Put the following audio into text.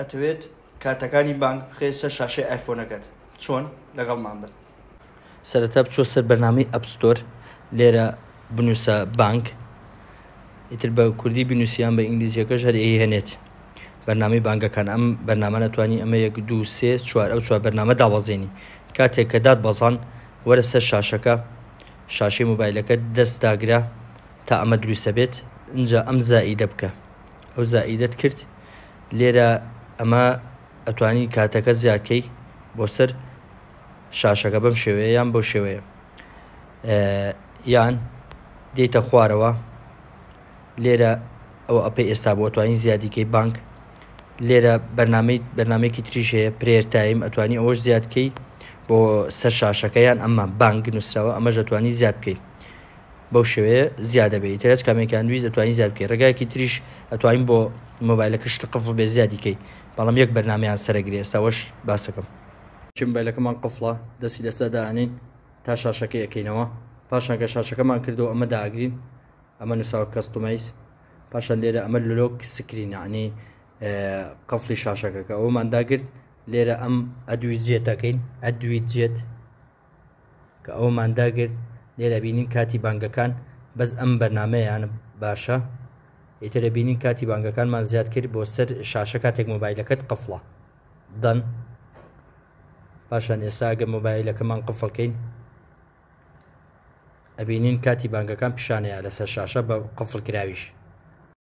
ئەتوێت کاتەکانی بانک بخێ سەر شاشەی ئایفۆنەکەت چۆن لەگەڵمان بن سەرەتا بچۆ سەر بەرنامی ئەپستۆر لێرە بنووسە بانک ئیتر بە کوردی بنووسیان بە ئینگلیزیەکەش هەر هێنێت بەرنامی بانگەکان ئەم بەرنامە ناتوانانی ئەمە یەک دو سێ چوار ئەو چوار بەرنامە داوازێنی کاتێک کە داد بەزان وەرە سەر شاشەکە شاشەی موبایلەکە دەست داگرا تا ئەمە دروستە بێت اینجا ئەم زائیدە بکە ئەو زائیدت کرد لێرە ئەمە ئەتوانی کاتەکە زیادکەی بۆ سەر شاشەکە بەم شێوەیە یان بۆ شێوەیە یان دێتە خوارەوە لێرە ئەو ئەپی ئێستا بۆ ئەتوانی زیادیکەی بانک لێرە بەنامەی بەنامێکی تریش هەیە پرێر تایم ئەتوانی ئەوەش زیادکەی بۆ سەر شاشەکەیان ئەمە بانک نووسراوە ئەمە ئەتوانی زیادکەی بەو شێوەیە زیادە بێت ترس کامێکان دویست ئەتوانی زیادکەی ڕگایکی تریش ئەتوانین بۆ مۆبایلەکەش قف بێ زیادیکەی بەڵام یەک بەرنمەیان سەرگری ئێستاوەش باسەکەم چم بایلەکەمان قفڵە دەستی لەسەدانین تا شاشەکە یەکەینەوە پاشانکە شاشەکەمان کردو ئەمە داگرین ئەمە نووساوە کەستومەیس پاشان لێرە ئەمە لۆک سکرینانی قفلی شاشەکەەکە ئەومان داگرت لێرە ئەم ئەدوی جێتەکەین ئەدوی جێت کە ئەومان داگرت لێرە بینین کاتی بانگەکان بەس ئەم بەرنمەیانە باشە ئیترە بینین کاتی بانگەکانمان زیاد کرد بۆ سەر شاشە کاتێک مۆبایلەکەت قفڵە دەن پاشان ئێستا ئەگە مۆبایلەکەمان قفڵکەین ئەبینین کاتی بانگەکان پیشانەیە لەسەر شاشە بە قفڵ کراویش